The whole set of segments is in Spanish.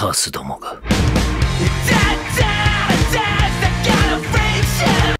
カースどもが。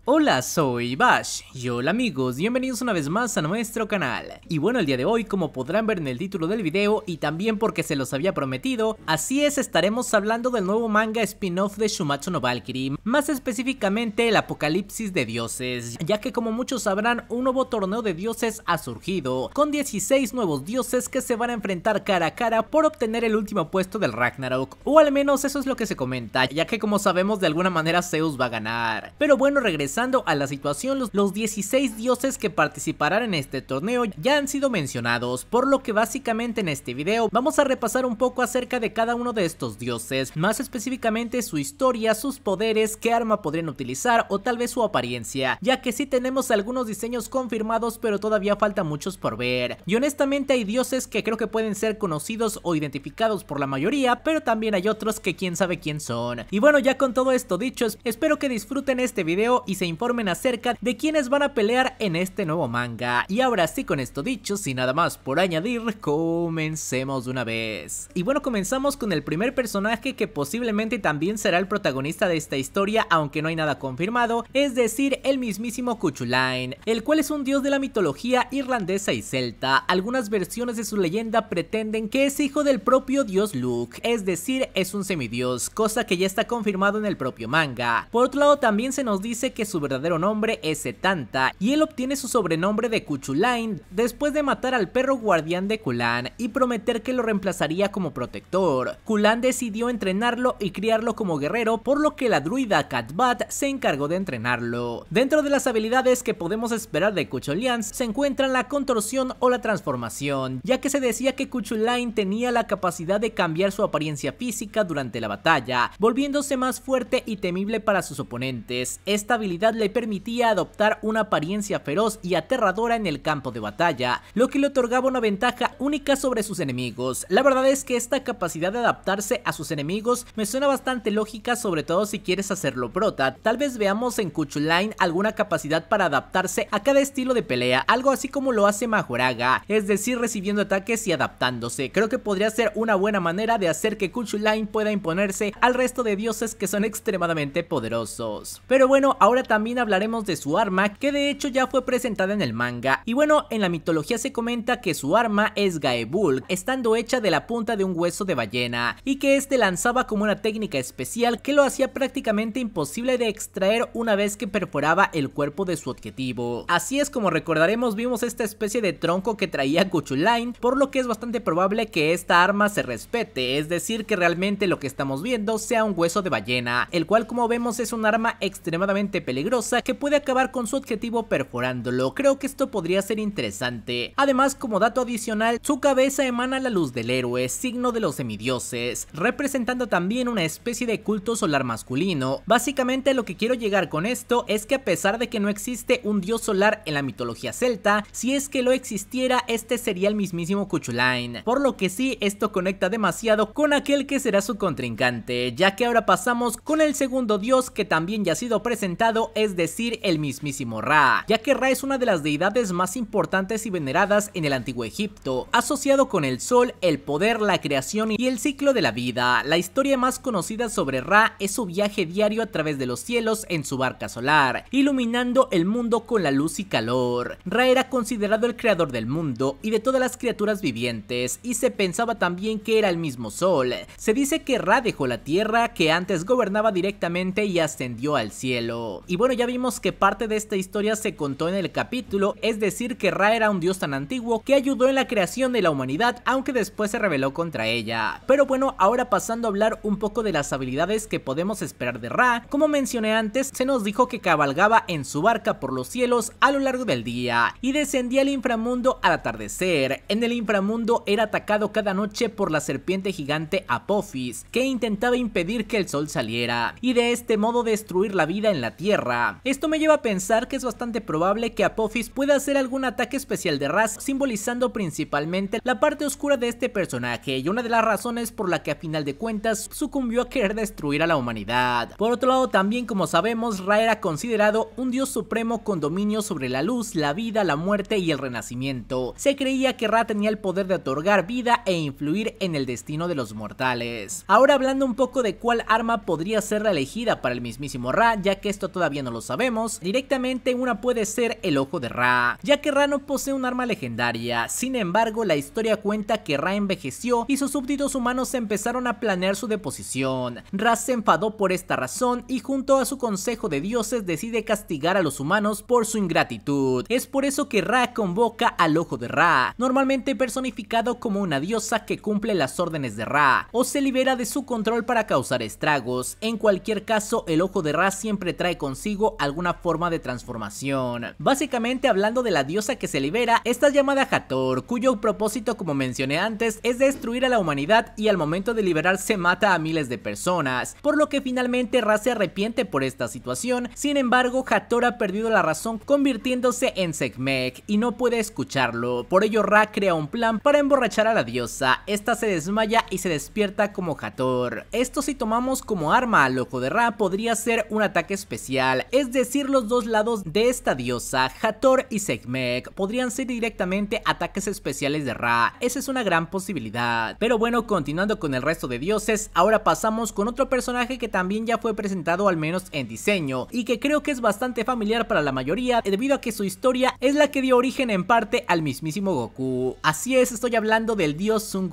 Hola, soy Bash y hola amigos, bienvenidos una vez más a nuestro canal. Y bueno, el día de hoy, como podrán ver en el título del video y también porque se los había prometido, así es, estaremos hablando del nuevo manga spin-off de Shumatsu no Valkyrie, más específicamente el apocalipsis de dioses, ya que como muchos sabrán, un nuevo torneo de dioses ha surgido, con 16 nuevos dioses que se van a enfrentar cara a cara por obtener el último puesto del Ragnarok, o al menos eso es lo que se comenta, ya que como sabemos de alguna manera Zeus va a ganar. Pero bueno, regresamos a la situación, los, 16 dioses que participarán en este torneo ya han sido mencionados, por lo que básicamente en este video vamos a repasar un poco acerca de cada uno de estos dioses, más específicamente su historia, sus poderes, qué arma podrían utilizar o tal vez su apariencia, ya que sí tenemos algunos diseños confirmados pero todavía falta muchos por ver. Y honestamente hay dioses que creo que pueden ser conocidos o identificados por la mayoría, pero también hay otros que quién sabe quién son. Y bueno, ya con todo esto dicho, espero que disfruten este video y se informen acerca de quienes van a pelear en este nuevo manga. Y ahora sí, con esto dicho, sin nada más por añadir, comencemos de una vez. Y bueno, comenzamos con el primer personaje que posiblemente también será el protagonista de esta historia, aunque no hay nada confirmado, es decir, el mismísimo Cuchulain, el cual es un dios de la mitología irlandesa y celta. Algunas versiones de su leyenda pretenden que es hijo del propio dios Luke, es decir, es un semidios, cosa que ya está confirmado en el propio manga. Por otro lado, también se nos dice que su verdadero nombre es Setanta y él obtiene su sobrenombre de Cuchulain después de matar al perro guardián de Kulan y prometer que lo reemplazaría como protector. Kulan decidió entrenarlo y criarlo como guerrero por lo que la druida Catbat se encargó de entrenarlo. Dentro de las habilidades que podemos esperar de Cuchulian se encuentran la contorsión o la transformación, ya que se decía que Cuchulain tenía la capacidad de cambiar su apariencia física durante la batalla, volviéndose más fuerte y temible para sus oponentes. Esta habilidad le permitía adoptar una apariencia feroz y aterradora en el campo de batalla, lo que le otorgaba una ventaja única sobre sus enemigos. La verdad es que esta capacidad de adaptarse a sus enemigos me suena bastante lógica sobre todo si quieres hacerlo prota. Tal vez veamos en Kuchulain alguna capacidad para adaptarse a cada estilo de pelea, algo así como lo hace Majoraga, es decir recibiendo ataques y adaptándose. Creo que podría ser una buena manera de hacer que Kuchulain pueda imponerse al resto de dioses que son extremadamente poderosos. Pero bueno, ahora también hablaremos de su arma, que de hecho ya fue presentada en el manga. Y bueno, en la mitología se comenta que su arma es Gaebul, estando hecha de la punta de un hueso de ballena, y que este lanzaba como una técnica especial que lo hacía prácticamente imposible de extraer una vez que perforaba el cuerpo de su objetivo. Así es como recordaremos vimos esta especie de tronco que traía Guchulain, por lo que es bastante probable que esta arma se respete, es decir que realmente lo que estamos viendo sea un hueso de ballena, el cual como vemos es un arma extremadamente peligrosa peligrosa que puede acabar con su objetivo perforándolo, creo que esto podría ser interesante. Además, como dato adicional, su cabeza emana la luz del héroe, signo de los semidioses, representando también una especie de culto solar masculino. Básicamente lo que quiero llegar con esto es que a pesar de que no existe un dios solar en la mitología celta, si es que lo existiera, este sería el mismísimo Cuchulain. Por lo que sí, esto conecta demasiado con aquel que será su contrincante, ya que ahora pasamos con el segundo dios que también ya ha sido presentado es decir, el mismísimo Ra, ya que Ra es una de las deidades más importantes y veneradas en el antiguo Egipto, asociado con el sol, el poder, la creación y el ciclo de la vida. La historia más conocida sobre Ra es su viaje diario a través de los cielos en su barca solar, iluminando el mundo con la luz y calor. Ra era considerado el creador del mundo y de todas las criaturas vivientes, y se pensaba también que era el mismo sol. Se dice que Ra dejó la tierra que antes gobernaba directamente y ascendió al cielo bueno, ya vimos que parte de esta historia se contó en el capítulo, es decir que Ra era un dios tan antiguo que ayudó en la creación de la humanidad, aunque después se rebeló contra ella. Pero bueno, ahora pasando a hablar un poco de las habilidades que podemos esperar de Ra, como mencioné antes, se nos dijo que cabalgaba en su barca por los cielos a lo largo del día y descendía al inframundo al atardecer. En el inframundo era atacado cada noche por la serpiente gigante Apophis, que intentaba impedir que el sol saliera y de este modo destruir la vida en la tierra esto me lleva a pensar que es bastante probable que Apophis pueda hacer algún ataque especial de Ra simbolizando principalmente la parte oscura de este personaje y una de las razones por la que a final de cuentas sucumbió a querer destruir a la humanidad. Por otro lado, también como sabemos, Ra era considerado un dios supremo con dominio sobre la luz, la vida, la muerte y el renacimiento. Se creía que Ra tenía el poder de otorgar vida e influir en el destino de los mortales. Ahora hablando un poco de cuál arma podría ser la elegida para el mismísimo Ra, ya que esto todavía no lo sabemos, directamente una puede ser el ojo de Ra, ya que Ra no posee un arma legendaria, sin embargo la historia cuenta que Ra envejeció y sus súbditos humanos empezaron a planear su deposición. Ra se enfadó por esta razón y junto a su consejo de dioses decide castigar a los humanos por su ingratitud. Es por eso que Ra convoca al ojo de Ra, normalmente personificado como una diosa que cumple las órdenes de Ra, o se libera de su control para causar estragos. En cualquier caso, el ojo de Ra siempre trae consejos. Sigo alguna forma de transformación. Básicamente hablando de la diosa que se libera, esta llamada Hathor, cuyo propósito como mencioné antes es destruir a la humanidad y al momento de liberarse mata a miles de personas, por lo que finalmente Ra se arrepiente por esta situación, sin embargo Hathor ha perdido la razón convirtiéndose en Segmek y no puede escucharlo, por ello Ra crea un plan para emborrachar a la diosa, esta se desmaya y se despierta como Hathor, esto si tomamos como arma al ojo de Ra podría ser un ataque especial es decir, los dos lados de esta diosa, Hator y Sekhmet, podrían ser directamente ataques especiales de Ra, esa es una gran posibilidad. Pero bueno, continuando con el resto de dioses, ahora pasamos con otro personaje que también ya fue presentado al menos en diseño, y que creo que es bastante familiar para la mayoría eh, debido a que su historia es la que dio origen en parte al mismísimo Goku. Así es, estoy hablando del dios Sun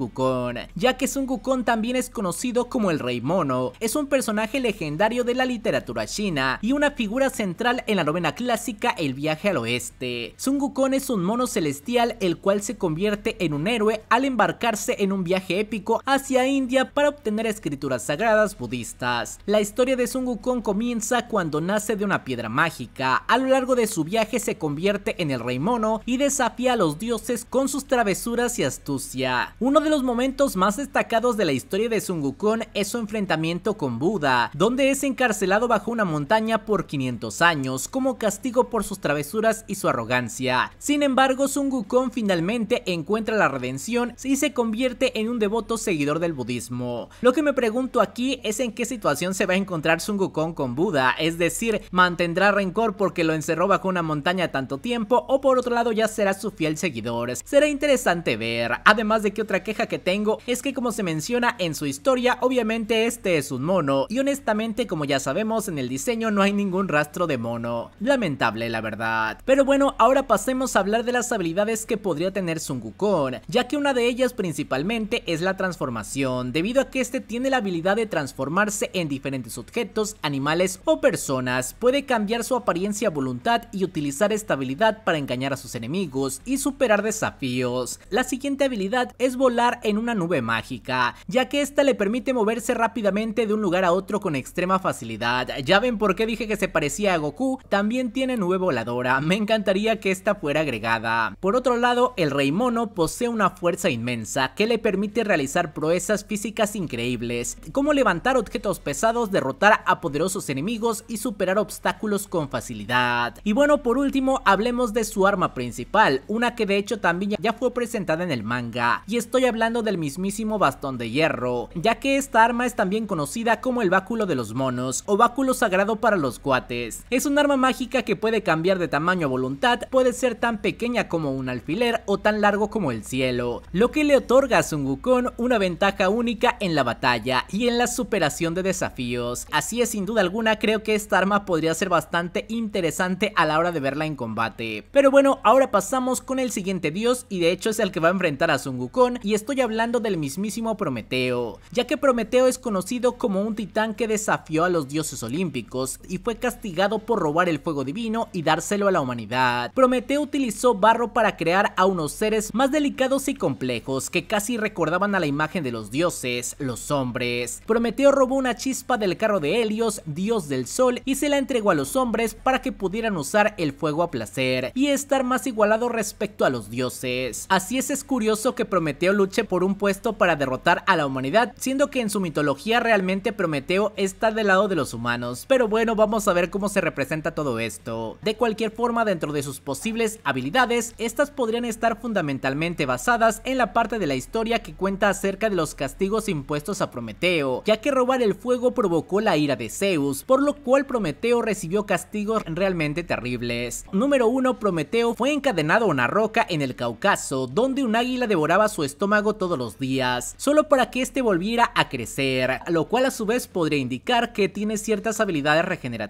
ya que Sun también es conocido como el Rey Mono, es un personaje legendario de la literatura china y una figura central en la novena clásica El viaje al oeste. Sun Wukong es un mono celestial el cual se convierte en un héroe al embarcarse en un viaje épico hacia India para obtener escrituras sagradas budistas. La historia de Sun Wukong comienza cuando nace de una piedra mágica. A lo largo de su viaje se convierte en el rey mono y desafía a los dioses con sus travesuras y astucia. Uno de los momentos más destacados de la historia de Sun Wukong es su enfrentamiento con Buda, donde es encarcelado bajo una montaña por 500 años como castigo por sus travesuras y su arrogancia. Sin embargo, Sun Wukong finalmente encuentra la redención y se convierte en un devoto seguidor del budismo. Lo que me pregunto aquí es en qué situación se va a encontrar Sun Wukong con Buda, es decir, mantendrá rencor porque lo encerró bajo una montaña tanto tiempo o por otro lado ya será su fiel seguidor. Será interesante ver, además de que otra queja que tengo es que como se menciona en su historia, obviamente este es un mono y honestamente como ya sabemos en el diseño no hay ningún ningún rastro de mono. Lamentable la verdad. Pero bueno, ahora pasemos a hablar de las habilidades que podría tener Sungukon, ya que una de ellas principalmente es la transformación, debido a que este tiene la habilidad de transformarse en diferentes objetos, animales o personas. Puede cambiar su apariencia a voluntad y utilizar esta habilidad para engañar a sus enemigos y superar desafíos. La siguiente habilidad es volar en una nube mágica, ya que esta le permite moverse rápidamente de un lugar a otro con extrema facilidad. Ya ven por qué dije que se parecía a Goku, también tiene nube voladora, me encantaría que esta fuera agregada. Por otro lado, el Rey Mono posee una fuerza inmensa que le permite realizar proezas físicas increíbles, como levantar objetos pesados, derrotar a poderosos enemigos y superar obstáculos con facilidad. Y bueno, por último, hablemos de su arma principal, una que de hecho también ya fue presentada en el manga, y estoy hablando del mismísimo bastón de hierro, ya que esta arma es también conocida como el báculo de los monos o báculo sagrado para los cuates. Es un arma mágica que puede cambiar de tamaño a voluntad, puede ser tan pequeña como un alfiler o tan largo como el cielo, lo que le otorga a Sun Wukong una ventaja única en la batalla y en la superación de desafíos. Así es, sin duda alguna, creo que esta arma podría ser bastante interesante a la hora de verla en combate. Pero bueno, ahora pasamos con el siguiente dios y de hecho es el que va a enfrentar a Sun Wukong y estoy hablando del mismísimo Prometeo, ya que Prometeo es conocido como un titán que desafió a los dioses olímpicos y fue castigado por robar el fuego divino y dárselo a la humanidad. Prometeo utilizó barro para crear a unos seres más delicados y complejos que casi recordaban a la imagen de los dioses, los hombres. Prometeo robó una chispa del carro de Helios, dios del sol, y se la entregó a los hombres para que pudieran usar el fuego a placer y estar más igualado respecto a los dioses. Así es, es curioso que Prometeo luche por un puesto para derrotar a la humanidad, siendo que en su mitología realmente Prometeo está del lado de los humanos. Pero bueno, vamos vamos a ver cómo se representa todo esto. De cualquier forma, dentro de sus posibles habilidades, estas podrían estar fundamentalmente basadas en la parte de la historia que cuenta acerca de los castigos impuestos a Prometeo, ya que robar el fuego provocó la ira de Zeus, por lo cual Prometeo recibió castigos realmente terribles. Número 1. Prometeo fue encadenado a una roca en el Cáucaso, donde un águila devoraba su estómago todos los días, solo para que este volviera a crecer, lo cual a su vez podría indicar que tiene ciertas habilidades regenerativas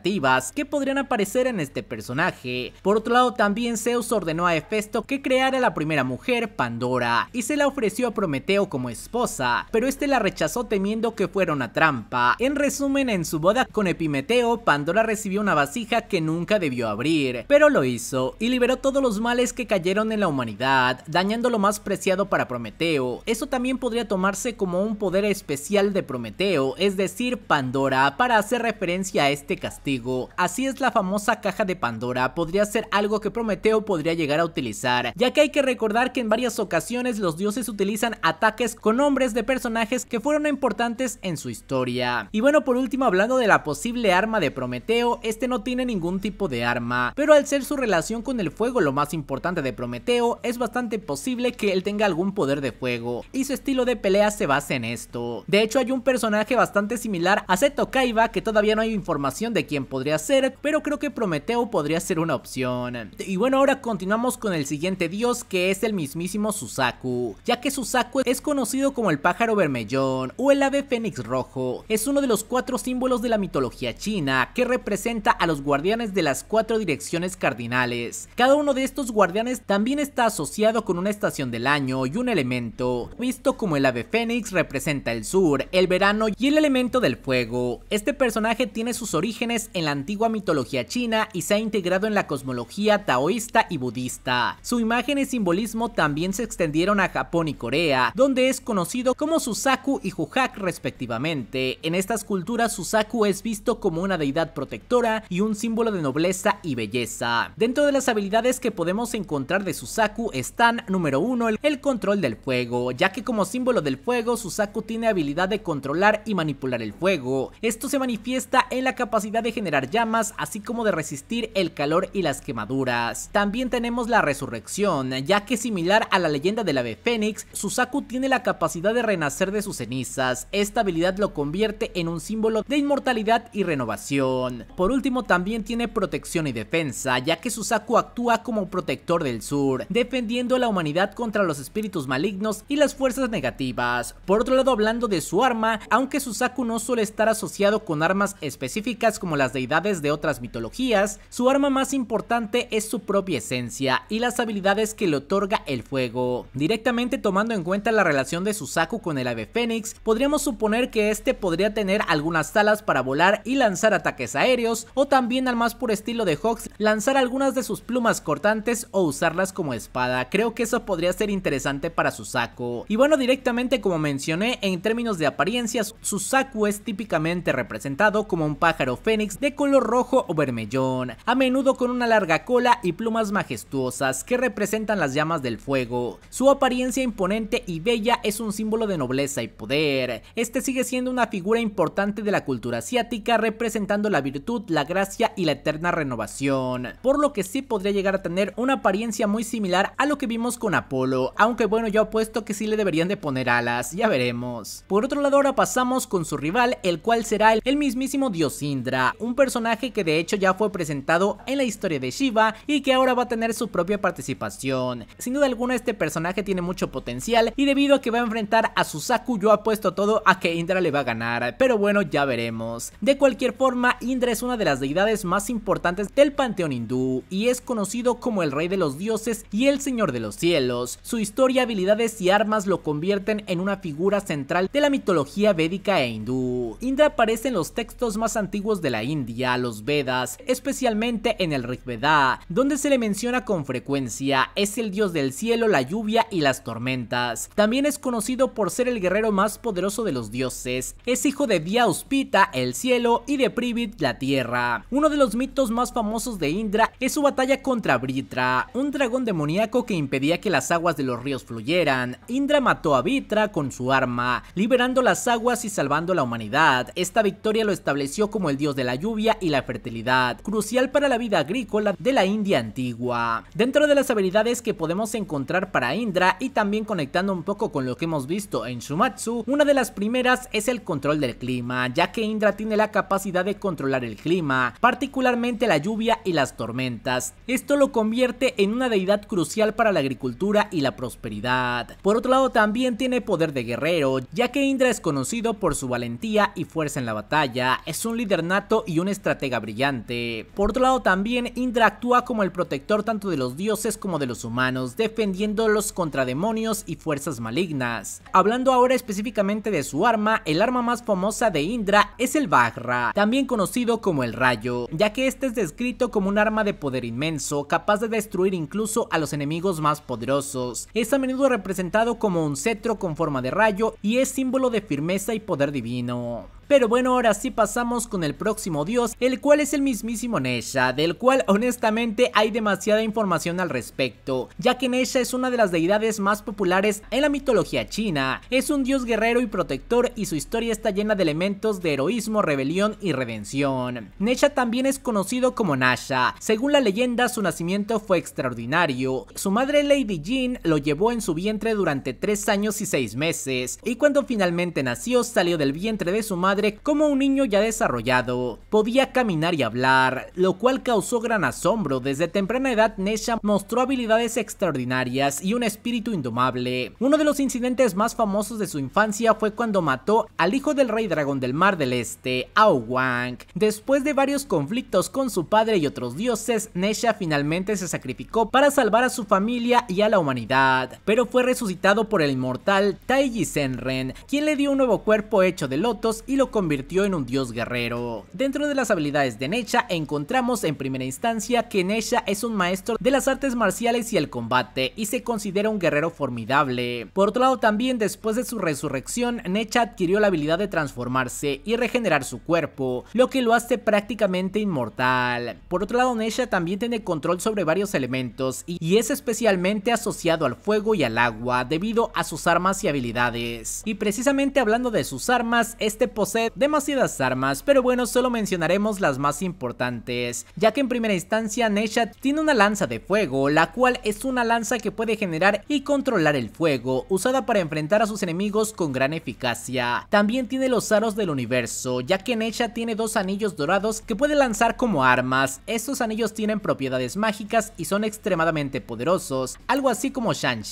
que podrían aparecer en este personaje. Por otro lado, también Zeus ordenó a Hefesto que creara la primera mujer, Pandora, y se la ofreció a Prometeo como esposa, pero este la rechazó temiendo que fuera una trampa. En resumen, en su boda con Epimeteo, Pandora recibió una vasija que nunca debió abrir, pero lo hizo y liberó todos los males que cayeron en la humanidad, dañando lo más preciado para Prometeo. Eso también podría tomarse como un poder especial de Prometeo, es decir, Pandora, para hacer referencia a este castillo. Así es, la famosa caja de Pandora podría ser algo que Prometeo podría llegar a utilizar, ya que hay que recordar que en varias ocasiones los dioses utilizan ataques con nombres de personajes que fueron importantes en su historia. Y bueno, por último, hablando de la posible arma de Prometeo, este no tiene ningún tipo de arma, pero al ser su relación con el fuego lo más importante de Prometeo, es bastante posible que él tenga algún poder de fuego, y su estilo de pelea se basa en esto. De hecho, hay un personaje bastante similar a Seto Kaiba que todavía no hay información de quién podría ser, pero creo que Prometeo podría ser una opción. Y bueno, ahora continuamos con el siguiente dios que es el mismísimo Susaku, ya que Susaku es conocido como el pájaro vermellón o el ave fénix rojo. Es uno de los cuatro símbolos de la mitología china que representa a los guardianes de las cuatro direcciones cardinales. Cada uno de estos guardianes también está asociado con una estación del año y un elemento, visto como el ave fénix representa el sur, el verano y el elemento del fuego. Este personaje tiene sus orígenes en la antigua mitología china y se ha integrado en la cosmología taoísta y budista. Su imagen y simbolismo también se extendieron a Japón y Corea, donde es conocido como Susaku y Jujak respectivamente. En estas culturas Susaku es visto como una deidad protectora y un símbolo de nobleza y belleza. Dentro de las habilidades que podemos encontrar de Susaku están número 1 el control del fuego, ya que como símbolo del fuego Susaku tiene habilidad de controlar y manipular el fuego. Esto se manifiesta en la capacidad de generar llamas, así como de resistir el calor y las quemaduras. También tenemos la resurrección, ya que similar a la leyenda del ave fénix, Susaku tiene la capacidad de renacer de sus cenizas. Esta habilidad lo convierte en un símbolo de inmortalidad y renovación. Por último, también tiene protección y defensa, ya que Susaku actúa como protector del sur, defendiendo a la humanidad contra los espíritus malignos y las fuerzas negativas. Por otro lado, hablando de su arma, aunque Susaku no suele estar asociado con armas específicas como las deidades de otras mitologías, su arma más importante es su propia esencia y las habilidades que le otorga el fuego. Directamente tomando en cuenta la relación de Susaku con el ave fénix, podríamos suponer que este podría tener algunas alas para volar y lanzar ataques aéreos, o también al más puro estilo de Hawks, lanzar algunas de sus plumas cortantes o usarlas como espada. Creo que eso podría ser interesante para Susaku. Y bueno, directamente como mencioné, en términos de apariencias, Susaku es típicamente representado como un pájaro fénix de color rojo o bermellón, a menudo con una larga cola y plumas majestuosas que representan las llamas del fuego. Su apariencia imponente y bella es un símbolo de nobleza y poder. Este sigue siendo una figura importante de la cultura asiática representando la virtud, la gracia y la eterna renovación, por lo que sí podría llegar a tener una apariencia muy similar a lo que vimos con Apolo, aunque bueno yo apuesto que sí le deberían de poner alas, ya veremos. Por otro lado ahora pasamos con su rival, el cual será el, el mismísimo Dios Indra, un personaje que de hecho ya fue presentado en la historia de Shiva y que ahora va a tener su propia participación. Sin duda alguna este personaje tiene mucho potencial y debido a que va a enfrentar a Susaku yo apuesto todo a que Indra le va a ganar, pero bueno ya veremos. De cualquier forma Indra es una de las deidades más importantes del panteón hindú y es conocido como el rey de los dioses y el señor de los cielos. Su historia, habilidades y armas lo convierten en una figura central de la mitología védica e hindú. Indra aparece en los textos más antiguos de la India, los Vedas, especialmente en el Rigveda, donde se le menciona con frecuencia, es el dios del cielo, la lluvia y las tormentas. También es conocido por ser el guerrero más poderoso de los dioses, es hijo de Diauspita, el cielo, y de Privit, la tierra. Uno de los mitos más famosos de Indra es su batalla contra Britra, un dragón demoníaco que impedía que las aguas de los ríos fluyeran. Indra mató a Vitra con su arma, liberando las aguas y salvando la humanidad. Esta victoria lo estableció como el dios de la lluvia y la fertilidad, crucial para la vida agrícola de la India antigua. Dentro de las habilidades que podemos encontrar para Indra y también conectando un poco con lo que hemos visto en Shumatsu, una de las primeras es el control del clima, ya que Indra tiene la capacidad de controlar el clima, particularmente la lluvia y las tormentas. Esto lo convierte en una deidad crucial para la agricultura y la prosperidad. Por otro lado también tiene poder de guerrero, ya que Indra es conocido por su valentía y fuerza en la batalla, es un líder nato y un estratega brillante. Por otro lado también Indra actúa como el protector tanto de los dioses como de los humanos, defendiéndolos contra demonios y fuerzas malignas. Hablando ahora específicamente de su arma, el arma más famosa de Indra es el Vajra... también conocido como el rayo, ya que este es descrito como un arma de poder inmenso, capaz de destruir incluso a los enemigos más poderosos. Es a menudo representado como un cetro con forma de rayo y es símbolo de firmeza y poder divino. Pero bueno, ahora sí pasamos con el próximo dios, el cual es el mismísimo Nesha, del cual honestamente hay demasiada información al respecto, ya que Nesha es una de las deidades más populares en la mitología china. Es un dios guerrero y protector y su historia está llena de elementos de heroísmo, rebelión y redención. Nesha también es conocido como Nasha. Según la leyenda, su nacimiento fue extraordinario. Su madre Lady Jin lo llevó en su vientre durante 3 años y 6 meses, y cuando finalmente nació salió del vientre de su madre como un niño ya desarrollado. Podía caminar y hablar, lo cual causó gran asombro. Desde temprana edad, Nesha mostró habilidades extraordinarias y un espíritu indomable. Uno de los incidentes más famosos de su infancia fue cuando mató al hijo del rey dragón del mar del este, Ao Wang. Después de varios conflictos con su padre y otros dioses, Nesha finalmente se sacrificó para salvar a su familia y a la humanidad, pero fue resucitado por el inmortal Taiji Senren, quien le dio un nuevo cuerpo hecho de lotos y lo convirtió en un dios guerrero. Dentro de las habilidades de Necha encontramos en primera instancia que Necha es un maestro de las artes marciales y el combate y se considera un guerrero formidable. Por otro lado también después de su resurrección Necha adquirió la habilidad de transformarse y regenerar su cuerpo, lo que lo hace prácticamente inmortal. Por otro lado Necha también tiene control sobre varios elementos y es especialmente asociado al fuego y al agua debido a sus armas y habilidades. Y precisamente hablando de sus armas, este posee demasiadas armas, pero bueno, solo mencionaremos las más importantes, ya que en primera instancia Necha tiene una lanza de fuego, la cual es una lanza que puede generar y controlar el fuego, usada para enfrentar a sus enemigos con gran eficacia. También tiene los aros del universo, ya que Nesha tiene dos anillos dorados que puede lanzar como armas. Estos anillos tienen propiedades mágicas y son extremadamente poderosos, algo así como shang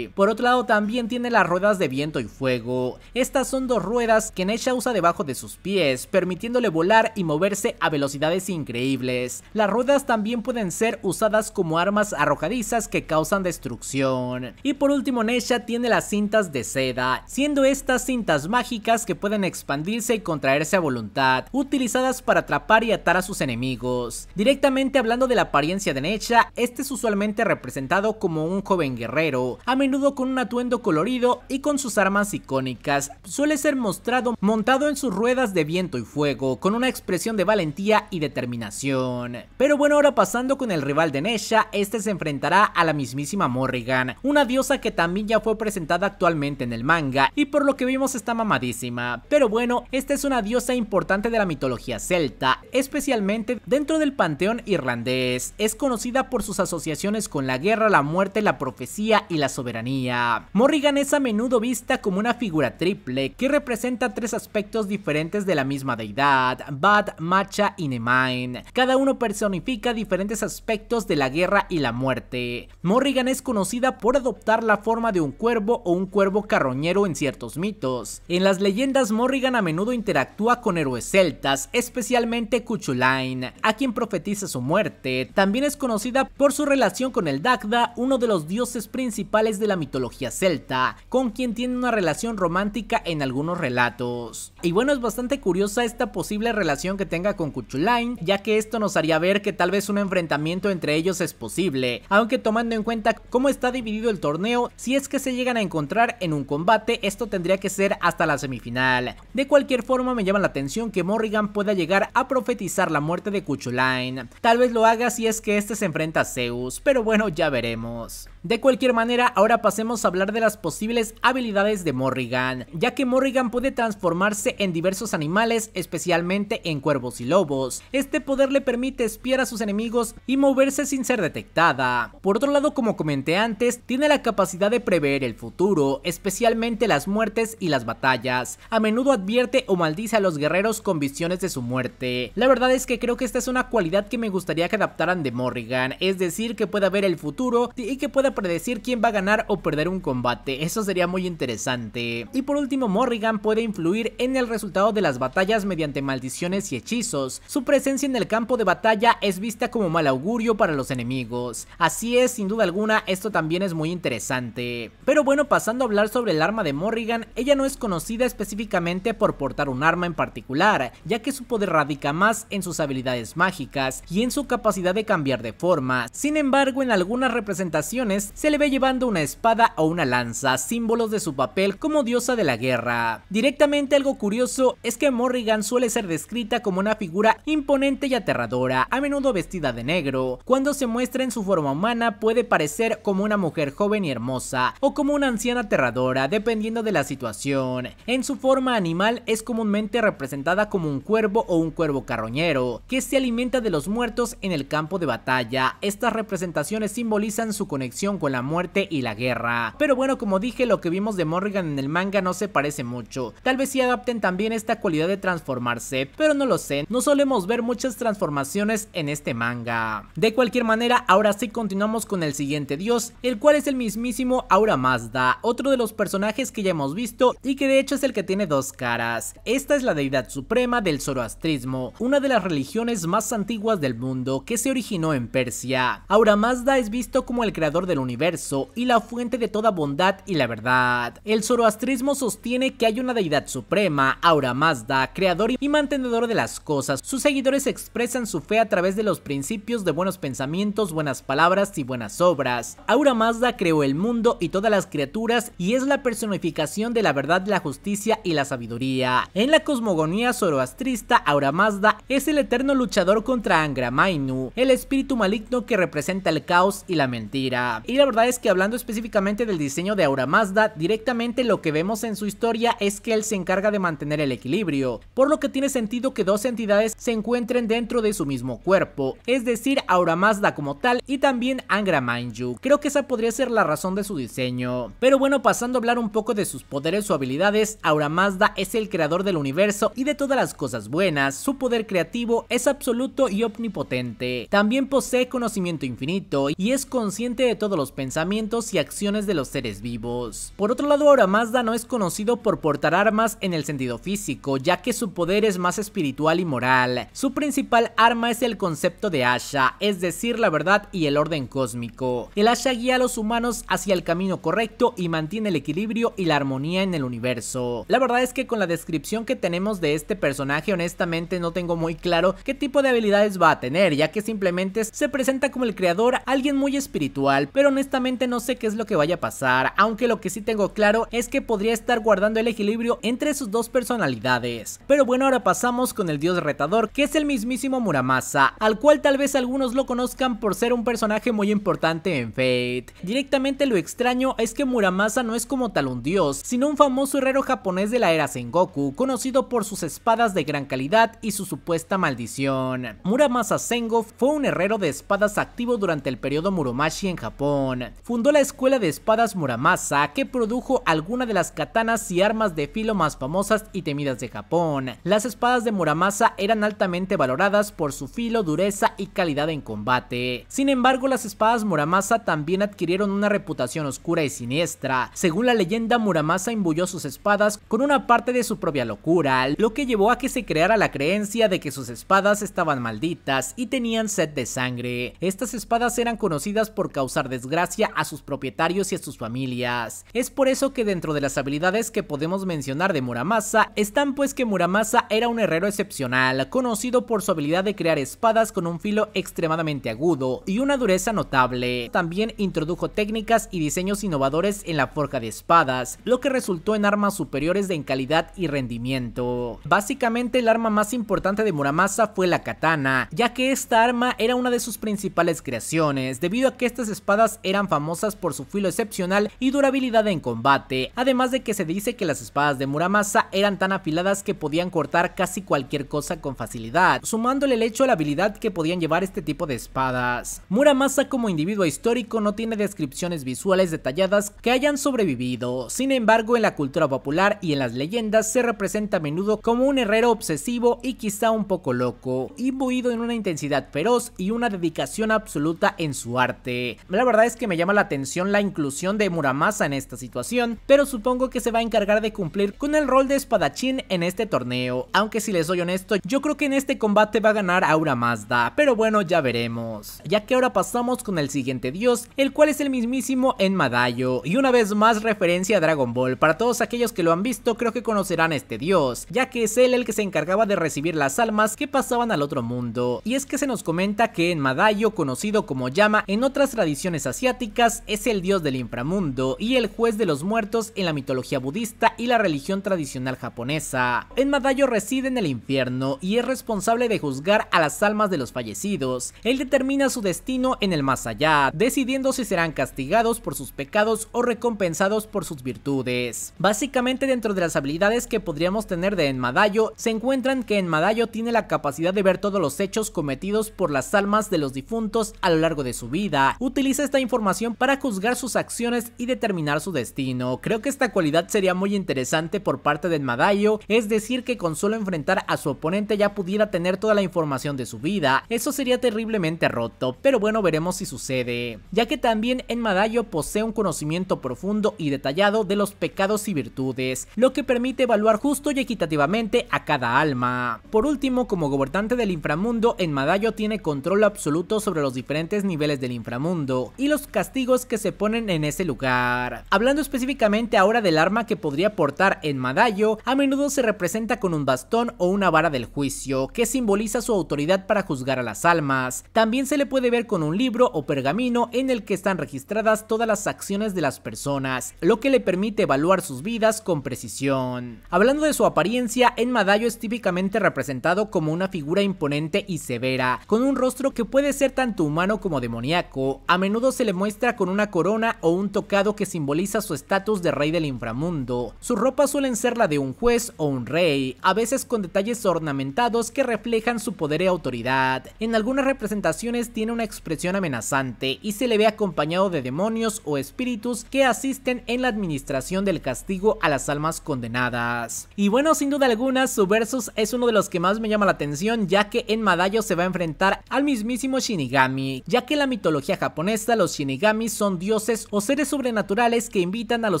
Por otro lado, también tiene las ruedas de viento y fuego. Estas son dos ruedas que Nesha usa debajo de sus pies, permitiéndole volar y moverse a velocidades increíbles. Las ruedas también pueden ser usadas como armas arrojadizas que causan destrucción. Y por último, Necha tiene las cintas de seda, siendo estas cintas mágicas que pueden expandirse y contraerse a voluntad, utilizadas para atrapar y atar a sus enemigos. Directamente hablando de la apariencia de Necha, este es usualmente representado como un joven guerrero, a menudo con un atuendo colorido y con sus armas icónicas. Suele ser mostrado montado en su sus ruedas de viento y fuego con una expresión de valentía y determinación. Pero bueno, ahora pasando con el rival de Nesha, este se enfrentará a la mismísima Morrigan, una diosa que también ya fue presentada actualmente en el manga y por lo que vimos está mamadísima. Pero bueno, esta es una diosa importante de la mitología celta, especialmente dentro del panteón irlandés. Es conocida por sus asociaciones con la guerra, la muerte, la profecía y la soberanía. Morrigan es a menudo vista como una figura triple que representa tres aspectos diferentes de la misma deidad, Bad, Macha y Nemain. Cada uno personifica diferentes aspectos de la guerra y la muerte. Morrigan es conocida por adoptar la forma de un cuervo o un cuervo carroñero en ciertos mitos. En las leyendas, Morrigan a menudo interactúa con héroes celtas, especialmente Cuchulain, a quien profetiza su muerte. También es conocida por su relación con el Dagda, uno de los dioses principales de la mitología celta, con quien tiene una relación romántica en algunos relatos bueno, es bastante curiosa esta posible relación que tenga con Cuchulain, ya que esto nos haría ver que tal vez un enfrentamiento entre ellos es posible, aunque tomando en cuenta cómo está dividido el torneo, si es que se llegan a encontrar en un combate, esto tendría que ser hasta la semifinal. De cualquier forma, me llama la atención que Morrigan pueda llegar a profetizar la muerte de Cuchulain. Tal vez lo haga si es que este se enfrenta a Zeus, pero bueno, ya veremos. De cualquier manera, ahora pasemos a hablar de las posibles habilidades de Morrigan, ya que Morrigan puede transformarse en diversos animales, especialmente en cuervos y lobos. Este poder le permite espiar a sus enemigos y moverse sin ser detectada. Por otro lado, como comenté antes, tiene la capacidad de prever el futuro, especialmente las muertes y las batallas. A menudo advierte o maldice a los guerreros con visiones de su muerte. La verdad es que creo que esta es una cualidad que me gustaría que adaptaran de Morrigan, es decir, que pueda ver el futuro y que pueda predecir quién va a ganar o perder un combate, eso sería muy interesante. Y por último, Morrigan puede influir en el resultado de las batallas mediante maldiciones y hechizos. Su presencia en el campo de batalla es vista como mal augurio para los enemigos. Así es, sin duda alguna, esto también es muy interesante. Pero bueno, pasando a hablar sobre el arma de Morrigan, ella no es conocida específicamente por portar un arma en particular, ya que su poder radica más en sus habilidades mágicas y en su capacidad de cambiar de forma. Sin embargo, en algunas representaciones se le ve llevando una espada o una lanza, símbolos de su papel como diosa de la guerra. Directamente algo curioso es que Morrigan suele ser descrita como una figura imponente y aterradora, a menudo vestida de negro. Cuando se muestra en su forma humana puede parecer como una mujer joven y hermosa, o como una anciana aterradora, dependiendo de la situación. En su forma animal es comúnmente representada como un cuervo o un cuervo carroñero, que se alimenta de los muertos en el campo de batalla. Estas representaciones simbolizan su conexión con la muerte y la guerra. Pero bueno, como dije, lo que vimos de Morrigan en el manga no se parece mucho. Tal vez sí adapten también esta cualidad de transformarse, pero no lo sé. No solemos ver muchas transformaciones en este manga. De cualquier manera, ahora sí continuamos con el siguiente dios, el cual es el mismísimo Aura Mazda, otro de los personajes que ya hemos visto y que de hecho es el que tiene dos caras. Esta es la deidad suprema del zoroastrismo, una de las religiones más antiguas del mundo que se originó en Persia. Aura Mazda es visto como el creador de el universo y la fuente de toda bondad y la verdad. El zoroastrismo sostiene que hay una deidad suprema, Aura Mazda, creador y mantenedor de las cosas. Sus seguidores expresan su fe a través de los principios de buenos pensamientos, buenas palabras y buenas obras. Aura Mazda creó el mundo y todas las criaturas y es la personificación de la verdad, la justicia y la sabiduría. En la cosmogonía zoroastrista, Aura Mazda es el eterno luchador contra Angra Mainu, el espíritu maligno que representa el caos y la mentira. Y la verdad es que hablando específicamente del diseño de Aura Mazda, directamente lo que vemos en su historia es que él se encarga de mantener el equilibrio, por lo que tiene sentido que dos entidades se encuentren dentro de su mismo cuerpo, es decir, Aura Mazda como tal y también Angra manju Creo que esa podría ser la razón de su diseño. Pero bueno, pasando a hablar un poco de sus poderes o habilidades, Aura Mazda es el creador del universo y de todas las cosas buenas, su poder creativo es absoluto y omnipotente. También posee conocimiento infinito y es consciente de todo los pensamientos y acciones de los seres vivos. Por otro lado, ahora Mazda no es conocido por portar armas en el sentido físico, ya que su poder es más espiritual y moral. Su principal arma es el concepto de Asha, es decir, la verdad y el orden cósmico. El Asha guía a los humanos hacia el camino correcto y mantiene el equilibrio y la armonía en el universo. La verdad es que con la descripción que tenemos de este personaje, honestamente no tengo muy claro qué tipo de habilidades va a tener, ya que simplemente se presenta como el creador, alguien muy espiritual, pero honestamente no sé qué es lo que vaya a pasar, aunque lo que sí tengo claro es que podría estar guardando el equilibrio entre sus dos personalidades. Pero bueno, ahora pasamos con el dios retador, que es el mismísimo Muramasa, al cual tal vez algunos lo conozcan por ser un personaje muy importante en Fate. Directamente lo extraño es que Muramasa no es como tal un dios, sino un famoso herrero japonés de la era Sengoku, conocido por sus espadas de gran calidad y su supuesta maldición. Muramasa Sengoku fue un herrero de espadas activo durante el periodo Muromashi en Japón Fundó la escuela de espadas Muramasa, que produjo algunas de las katanas y armas de filo más famosas y temidas de Japón. Las espadas de Muramasa eran altamente valoradas por su filo, dureza y calidad en combate. Sin embargo, las espadas Muramasa también adquirieron una reputación oscura y siniestra. Según la leyenda, Muramasa imbuyó sus espadas con una parte de su propia locura, lo que llevó a que se creara la creencia de que sus espadas estaban malditas y tenían sed de sangre. Estas espadas eran conocidas por causar desgracia gracia a sus propietarios y a sus familias. Es por eso que dentro de las habilidades que podemos mencionar de Muramasa están pues que Muramasa era un herrero excepcional, conocido por su habilidad de crear espadas con un filo extremadamente agudo y una dureza notable. También introdujo técnicas y diseños innovadores en la forja de espadas, lo que resultó en armas superiores en calidad y rendimiento. Básicamente el arma más importante de Muramasa fue la katana, ya que esta arma era una de sus principales creaciones, debido a que estas espadas eran famosas por su filo excepcional y durabilidad en combate, además de que se dice que las espadas de Muramasa eran tan afiladas que podían cortar casi cualquier cosa con facilidad, sumándole el hecho a la habilidad que podían llevar este tipo de espadas. Muramasa como individuo histórico no tiene descripciones visuales detalladas que hayan sobrevivido, sin embargo en la cultura popular y en las leyendas se representa a menudo como un herrero obsesivo y quizá un poco loco, imbuido en una intensidad feroz y una dedicación absoluta en su arte. La verdad es que me llama la atención la inclusión de Muramasa en esta situación, pero supongo que se va a encargar de cumplir con el rol de espadachín en este torneo, aunque si les soy honesto, yo creo que en este combate va a ganar Aura Mazda, pero bueno, ya veremos. Ya que ahora pasamos con el siguiente dios, el cual es el mismísimo Enmadayo, y una vez más referencia a Dragon Ball, para todos aquellos que lo han visto creo que conocerán este dios, ya que es él el que se encargaba de recibir las almas que pasaban al otro mundo, y es que se nos comenta que Enmadayo, conocido como Yama en otras tradiciones asiáticas, es el dios del inframundo y el juez de los muertos en la mitología budista y la religión tradicional japonesa. En Madayo reside en el infierno y es responsable de juzgar a las almas de los fallecidos. Él determina su destino en el más allá, decidiendo si serán castigados por sus pecados o recompensados por sus virtudes. Básicamente dentro de las habilidades que podríamos tener de Enmadayo, se encuentran que Enmadayo tiene la capacidad de ver todos los hechos cometidos por las almas de los difuntos a lo largo de su vida. Utiliza este información para juzgar sus acciones y determinar su destino. Creo que esta cualidad sería muy interesante por parte de Madayo, es decir que con solo enfrentar a su oponente ya pudiera tener toda la información de su vida, eso sería terriblemente roto, pero bueno veremos si sucede, ya que también en Madayo posee un conocimiento profundo y detallado de los pecados y virtudes, lo que permite evaluar justo y equitativamente a cada alma. Por último, como gobernante del inframundo, en Madayo tiene control absoluto sobre los diferentes niveles del inframundo, y los castigos que se ponen en ese lugar. Hablando específicamente ahora del arma que podría portar en Madayo, a menudo se representa con un bastón o una vara del juicio, que simboliza su autoridad para juzgar a las almas. También se le puede ver con un libro o pergamino en el que están registradas todas las acciones de las personas, lo que le permite evaluar sus vidas con precisión. Hablando de su apariencia, en Madayo es típicamente representado como una figura imponente y severa, con un rostro que puede ser tanto humano como demoníaco. A menudo se le muestra con una corona o un tocado que simboliza su estatus de rey del inframundo. Sus ropas suelen ser la de un juez o un rey, a veces con detalles ornamentados que reflejan su poder y autoridad. En algunas representaciones tiene una expresión amenazante y se le ve acompañado de demonios o espíritus que asisten en la administración del castigo a las almas condenadas. Y bueno, sin duda alguna, su versus es uno de los que más me llama la atención ya que en Madayo se va a enfrentar al mismísimo Shinigami, ya que la mitología japonesa lo los Shinigami son dioses o seres sobrenaturales que invitan a los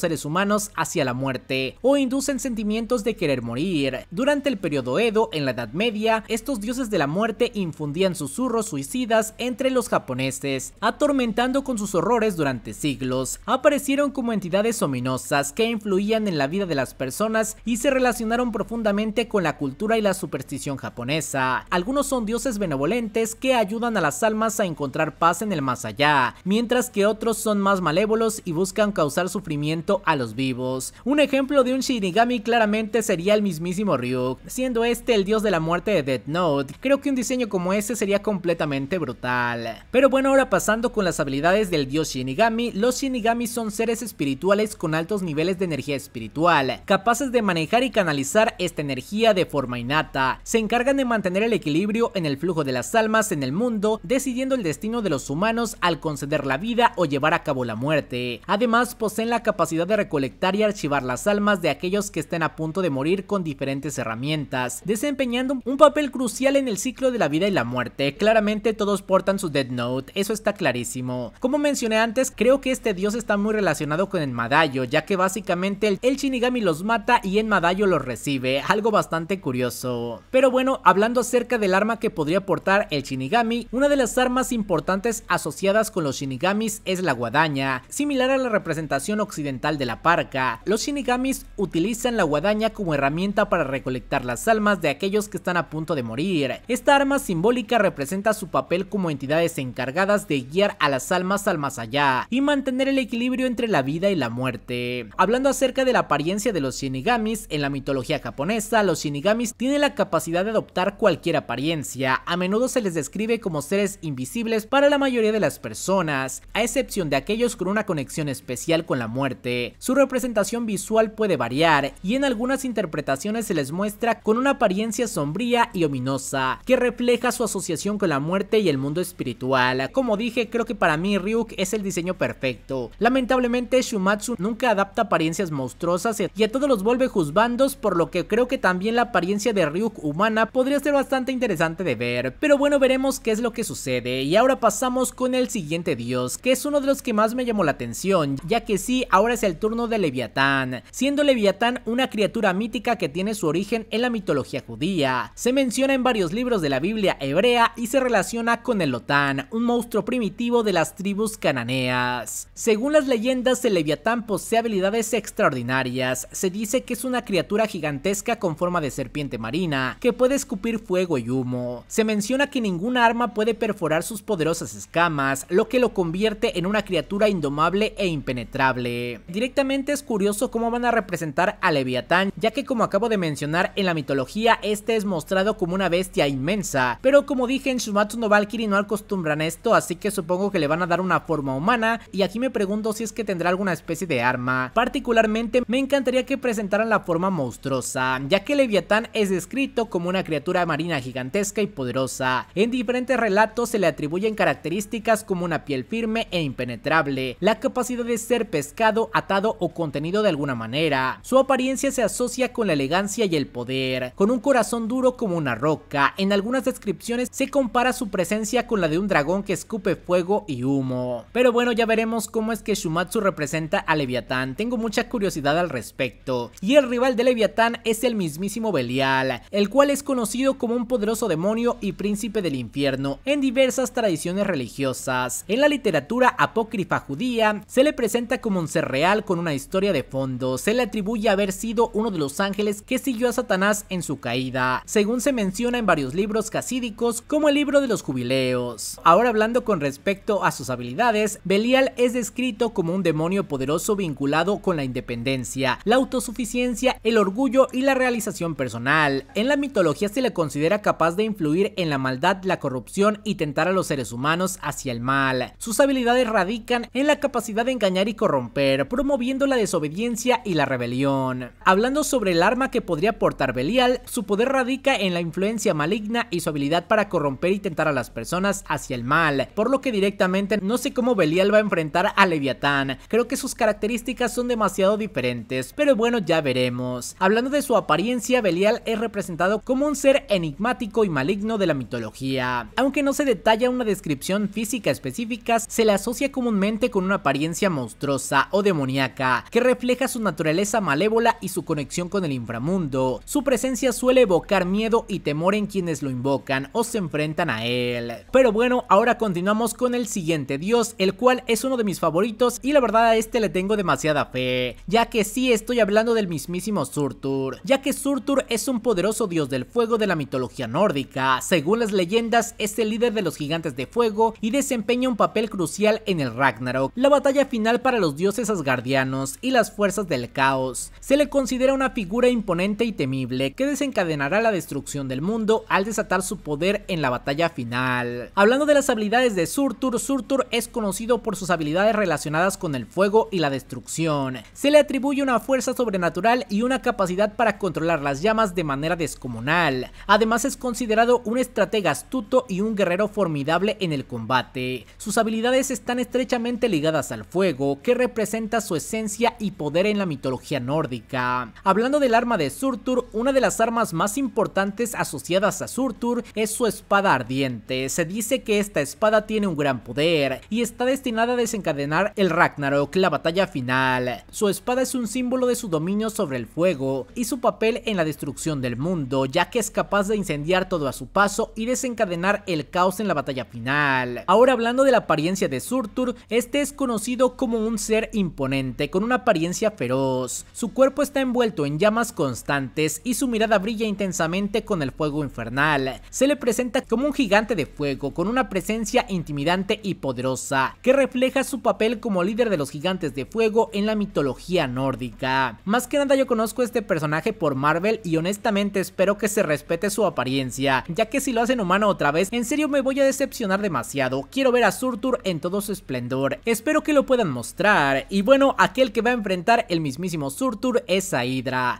seres humanos hacia la muerte o inducen sentimientos de querer morir. Durante el periodo Edo, en la Edad Media, estos dioses de la muerte infundían susurros suicidas entre los japoneses, atormentando con sus horrores durante siglos. Aparecieron como entidades ominosas que influían en la vida de las personas y se relacionaron profundamente con la cultura y la superstición japonesa. Algunos son dioses benevolentes que ayudan a las almas a encontrar paz en el más allá, mientras que otros son más malévolos y buscan causar sufrimiento a los vivos. Un ejemplo de un Shinigami claramente sería el mismísimo Ryuk, siendo este el dios de la muerte de Death Note. Creo que un diseño como ese sería completamente brutal. Pero bueno, ahora pasando con las habilidades del dios Shinigami, los Shinigami son seres espirituales con altos niveles de energía espiritual, capaces de manejar y canalizar esta energía de forma innata. Se encargan de mantener el equilibrio en el flujo de las almas en el mundo, decidiendo el destino de los humanos al conceder la vida o llevar a cabo la muerte. Además, poseen la capacidad de recolectar y archivar las almas de aquellos que estén a punto de morir con diferentes herramientas, desempeñando un papel crucial en el ciclo de la vida y la muerte. Claramente todos portan su Dead Note, eso está clarísimo. Como mencioné antes, creo que este dios está muy relacionado con el Madayo, ya que básicamente el, Shinigami los mata y el Madayo los recibe, algo bastante curioso. Pero bueno, hablando acerca del arma que podría portar el Shinigami, una de las armas importantes asociadas con los Shinigami shinigamis es la guadaña, similar a la representación occidental de la parca. Los shinigamis utilizan la guadaña como herramienta para recolectar las almas de aquellos que están a punto de morir. Esta arma simbólica representa su papel como entidades encargadas de guiar a las almas al más allá y mantener el equilibrio entre la vida y la muerte. Hablando acerca de la apariencia de los shinigamis, en la mitología japonesa, los shinigamis tienen la capacidad de adoptar cualquier apariencia. A menudo se les describe como seres invisibles para la mayoría de las personas a excepción de aquellos con una conexión especial con la muerte. Su representación visual puede variar y en algunas interpretaciones se les muestra con una apariencia sombría y ominosa, que refleja su asociación con la muerte y el mundo espiritual. Como dije, creo que para mí Ryuk es el diseño perfecto. Lamentablemente Shumatsu nunca adapta apariencias monstruosas y a todos los vuelve juzbandos, por lo que creo que también la apariencia de Ryuk humana podría ser bastante interesante de ver. Pero bueno, veremos qué es lo que sucede y ahora pasamos con el siguiente que es uno de los que más me llamó la atención, ya que sí, ahora es el turno de Leviatán, siendo Leviatán una criatura mítica que tiene su origen en la mitología judía. Se menciona en varios libros de la Biblia hebrea y se relaciona con el Lotán, un monstruo primitivo de las tribus cananeas. Según las leyendas, el Leviatán posee habilidades extraordinarias. Se dice que es una criatura gigantesca con forma de serpiente marina, que puede escupir fuego y humo. Se menciona que ningún arma puede perforar sus poderosas escamas, lo que lo convierte en una criatura indomable e impenetrable. Directamente es curioso cómo van a representar a Leviatán, ya que como acabo de mencionar en la mitología, este es mostrado como una bestia inmensa, pero como dije en Shumatsu no Valkyrie no acostumbran esto, así que supongo que le van a dar una forma humana, y aquí me pregunto si es que tendrá alguna especie de arma. Particularmente me encantaría que presentaran la forma monstruosa, ya que Leviatán es descrito como una criatura marina gigantesca y poderosa. En diferentes relatos se le atribuyen características como una piel firme e impenetrable, la capacidad de ser pescado, atado o contenido de alguna manera. Su apariencia se asocia con la elegancia y el poder, con un corazón duro como una roca. En algunas descripciones se compara su presencia con la de un dragón que escupe fuego y humo. Pero bueno, ya veremos cómo es que Shumatsu representa a Leviatán. Tengo mucha curiosidad al respecto. Y el rival de Leviatán es el mismísimo Belial, el cual es conocido como un poderoso demonio y príncipe del infierno en diversas tradiciones religiosas. En la literatura apócrifa judía, se le presenta como un ser real con una historia de fondo. Se le atribuye haber sido uno de los ángeles que siguió a Satanás en su caída, según se menciona en varios libros casídicos como el libro de los jubileos. Ahora hablando con respecto a sus habilidades, Belial es descrito como un demonio poderoso vinculado con la independencia, la autosuficiencia, el orgullo y la realización personal. En la mitología se le considera capaz de influir en la maldad, la corrupción y tentar a los seres humanos hacia el mal. Sus habilidades radican en la capacidad de engañar y corromper, promoviendo la desobediencia y la rebelión. Hablando sobre el arma que podría portar Belial, su poder radica en la influencia maligna y su habilidad para corromper y tentar a las personas hacia el mal, por lo que directamente no sé cómo Belial va a enfrentar a Leviatán. Creo que sus características son demasiado diferentes, pero bueno, ya veremos. Hablando de su apariencia, Belial es representado como un ser enigmático y maligno de la mitología. Aunque no se detalla una descripción física específica, se le asocia comúnmente con una apariencia monstruosa o demoníaca, que refleja su naturaleza malévola y su conexión con el inframundo. Su presencia suele evocar miedo y temor en quienes lo invocan o se enfrentan a él. Pero bueno, ahora continuamos con el siguiente dios, el cual es uno de mis favoritos y la verdad a este le tengo demasiada fe, ya que sí estoy hablando del mismísimo Surtur, ya que Surtur es un poderoso dios del fuego de la mitología nórdica. Según las leyendas, es el líder de los gigantes de fuego y desempeña un papel crucial en el Ragnarok, la batalla final para los dioses asgardianos y las fuerzas del caos. Se le considera una figura imponente y temible que desencadenará la destrucción del mundo al desatar su poder en la batalla final. Hablando de las habilidades de Surtur, Surtur es conocido por sus habilidades relacionadas con el fuego y la destrucción. Se le atribuye una fuerza sobrenatural y una capacidad para controlar las llamas de manera descomunal. Además es considerado un estratega astuto y un guerrero formidable en el combate. Sus habilidades están estrechamente ligadas al fuego, que representa su esencia y poder en la mitología nórdica. Hablando del arma de Surtur, una de las armas más importantes asociadas a Surtur es su espada ardiente. Se dice que esta espada tiene un gran poder y está destinada a desencadenar el Ragnarok, la batalla final. Su espada es un símbolo de su dominio sobre el fuego y su papel en la destrucción del mundo, ya que es capaz de incendiar todo a su paso y desencadenar el caos en la batalla final. Ahora hablando de la apariencia de Surtur, este es conocido como un ser imponente, con una apariencia feroz. Su cuerpo está envuelto en llamas constantes y su mirada brilla intensamente con el fuego infernal. Se le presenta como un gigante de fuego, con una presencia intimidante y poderosa, que refleja su papel como líder de los gigantes de fuego en la mitología nórdica. Más que nada yo conozco este personaje por Marvel y honestamente espero que se respete su apariencia, ya que si lo hacen humano otra vez, en serio me voy a decepcionar demasiado. Quiero ver a Surtur en todo su esplendor. Espero que lo puedan mostrar. Y bueno, aquel que va a enfrentar el mismísimo Surtur es a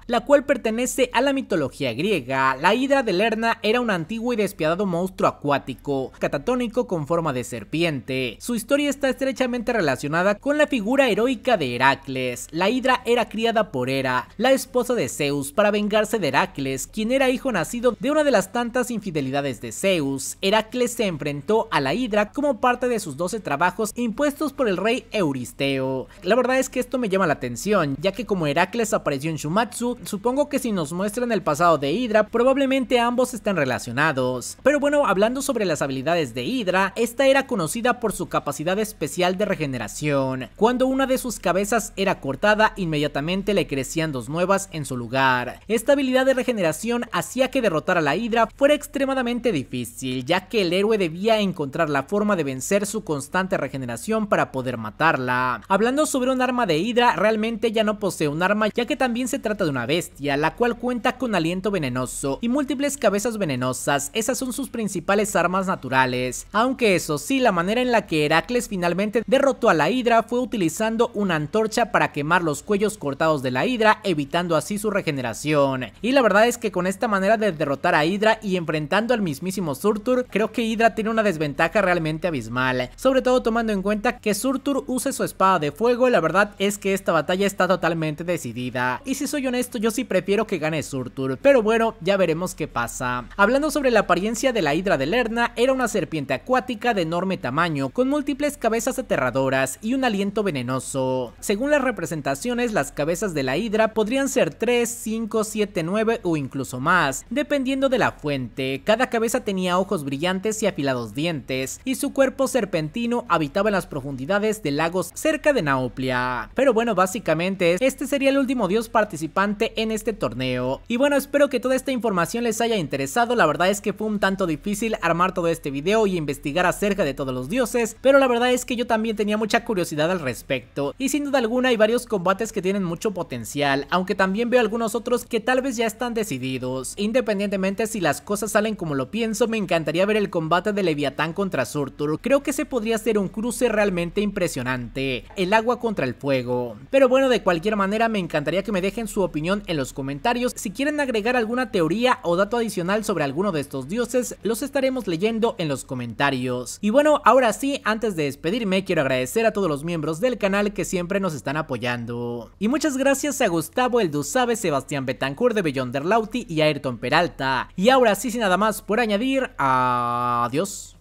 la cual pertenece a la mitología griega. La Hidra de Lerna era un antiguo y despiadado monstruo acuático, catatónico con forma de serpiente. Su historia está estrechamente relacionada con la figura heroica de Heracles. La Hidra era criada por Hera, la esposa de Zeus, para vengarse de Heracles, quien era hijo nacido de una de las tantas infidelidades de Zeus. Heracles se enfrentó a la Hidra como parte de su 12 trabajos impuestos por el rey Euristeo. La verdad es que esto me llama la atención, ya que como Heracles apareció en Shumatsu, supongo que si nos muestran el pasado de Hydra, probablemente ambos estén relacionados. Pero bueno, hablando sobre las habilidades de Hydra, esta era conocida por su capacidad especial de regeneración. Cuando una de sus cabezas era cortada, inmediatamente le crecían dos nuevas en su lugar. Esta habilidad de regeneración hacía que derrotar a la Hydra fuera extremadamente difícil, ya que el héroe debía encontrar la forma de vencer su constante regeneración para poder matarla. Hablando sobre un arma de Hydra, realmente ya no posee un arma ya que también se trata de una bestia, la cual cuenta con aliento venenoso y múltiples cabezas venenosas, esas son sus principales armas naturales. Aunque eso sí, la manera en la que Heracles finalmente derrotó a la Hidra fue utilizando una antorcha para quemar los cuellos cortados de la Hidra, evitando así su regeneración. Y la verdad es que con esta manera de derrotar a Hydra y enfrentando al mismísimo Surtur, creo que Hydra tiene una desventaja realmente abismal, sobre todo tomando en cuenta que Surtur use su espada de fuego, la verdad es que esta batalla está totalmente decidida, y si soy honesto yo sí prefiero que gane Surtur, pero bueno, ya veremos qué pasa. Hablando sobre la apariencia de la hidra de Lerna, era una serpiente acuática de enorme tamaño, con múltiples cabezas aterradoras y un aliento venenoso. Según las representaciones, las cabezas de la hidra podrían ser 3, 5, 7, 9 o incluso más, dependiendo de la fuente. Cada cabeza tenía ojos brillantes y afilados dientes, y su cuerpo serpentino habitaba en las profundidades de lagos cerca de Nauplia. Pero bueno, básicamente este sería el último dios participante en este torneo. Y bueno, espero que toda esta información les haya interesado, la verdad es que fue un tanto difícil armar todo este video y investigar acerca de todos los dioses, pero la verdad es que yo también tenía mucha curiosidad al respecto. Y sin duda alguna hay varios combates que tienen mucho potencial, aunque también veo algunos otros que tal vez ya están decididos. Independientemente si las cosas salen como lo pienso, me encantaría ver el combate de Leviatán contra Surtur. Creo que se podría ser un cruce realmente impresionante, el agua contra el fuego. Pero bueno, de cualquier manera me encantaría que me dejen su opinión en los comentarios. Si quieren agregar alguna teoría o dato adicional sobre alguno de estos dioses, los estaremos leyendo en los comentarios. Y bueno, ahora sí, antes de despedirme, quiero agradecer a todos los miembros del canal que siempre nos están apoyando. Y muchas gracias a Gustavo El Sebastián Betancourt de Beyonder Lauti y Ayrton Peralta. Y ahora sí, sin nada más por añadir, adiós.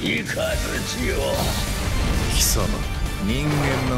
イカズチ貴様人間の